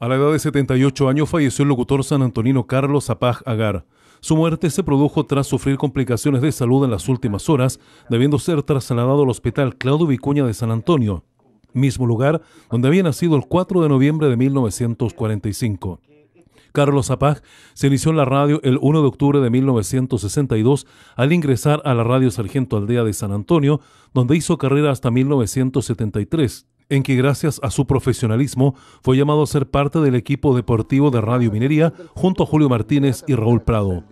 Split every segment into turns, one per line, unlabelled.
A la edad de 78 años falleció el locutor san antonino Carlos Zapag Agar. Su muerte se produjo tras sufrir complicaciones de salud en las últimas horas, debiendo ser trasladado al Hospital Claudio Vicuña de San Antonio, mismo lugar donde había nacido el 4 de noviembre de 1945. Carlos Zapag se inició en la radio el 1 de octubre de 1962 al ingresar a la radio Sargento Aldea de San Antonio, donde hizo carrera hasta 1973 en que gracias a su profesionalismo fue llamado a ser parte del equipo deportivo de Radio Minería junto a Julio Martínez y Raúl Prado.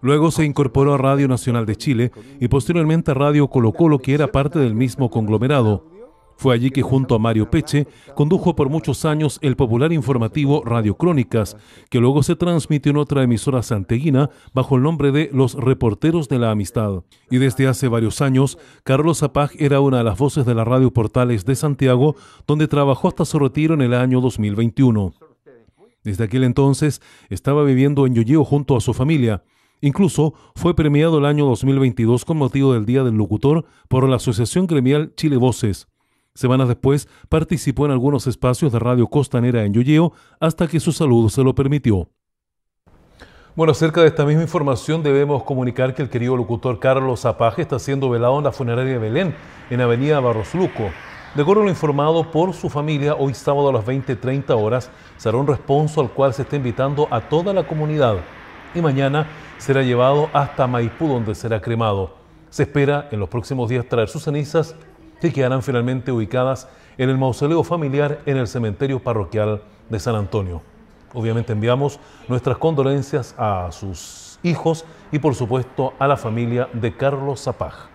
Luego se incorporó a Radio Nacional de Chile y posteriormente a Radio colocó lo que era parte del mismo conglomerado. Fue allí que junto a Mario Peche condujo por muchos años el popular informativo Radio Crónicas, que luego se transmitió en otra emisora santeguina bajo el nombre de Los Reporteros de la Amistad. Y desde hace varios años, Carlos Zapag era una de las voces de la radio Portales de Santiago, donde trabajó hasta su retiro en el año 2021. Desde aquel entonces estaba viviendo en Yoyeo junto a su familia. Incluso fue premiado el año 2022 con motivo del Día del Locutor por la Asociación Gremial Chile Voces. Semanas después, participó en algunos espacios de Radio Costanera en Yoyeo hasta que su salud se lo permitió. Bueno, acerca de esta misma información debemos comunicar que el querido locutor Carlos Zapaje está siendo velado en la funeraria de Belén, en Avenida Barros Luco. De acuerdo lo informado por su familia, hoy sábado a las 20.30 horas será un responso al cual se está invitando a toda la comunidad y mañana será llevado hasta Maipú donde será cremado. Se espera en los próximos días traer sus cenizas que quedarán finalmente ubicadas en el mausoleo familiar en el cementerio parroquial de San Antonio. Obviamente enviamos nuestras condolencias a sus hijos y por supuesto a la familia de Carlos Zapag.